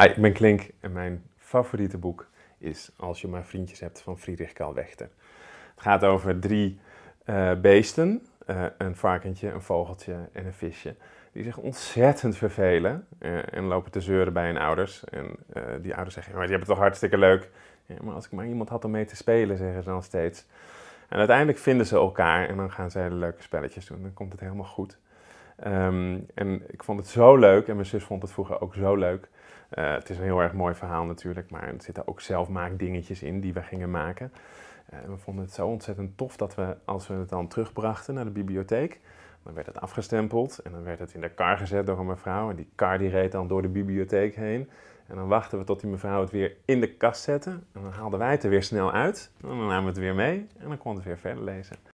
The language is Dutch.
Hi, ik ben Klink en mijn favoriete boek is Als je maar vriendjes hebt van Friedrich Karl Wechter. Het gaat over drie eh, beesten, eh, een varkentje, een vogeltje en een visje, die zich ontzettend vervelen eh, en lopen te zeuren bij hun ouders. En die ouders zeggen, maar hebt hebben het toch hartstikke leuk. Ja, maar als ik maar iemand had om mee te spelen, zeggen ze dan steeds. En uiteindelijk vinden ze elkaar en dan gaan ze hele leuke spelletjes doen. Dan komt het helemaal goed. Ehm, en ik vond het zo leuk en mijn zus vond het vroeger ook zo leuk. Eh, het is een heel erg mooi verhaal natuurlijk, maar er zitten ook zelfmaakdingetjes in die we gingen maken. Eh, we vonden het zo ontzettend tof dat we, als we het dan terugbrachten naar de bibliotheek, dan werd het afgestempeld en dan werd het in de kar gezet door een mevrouw. En die kar die reed dan door de bibliotheek heen. En dan wachten we tot die mevrouw het weer in de kast zette. En dan haalden wij het er weer snel uit. En dan namen we het weer mee en dan konden we het weer verder lezen.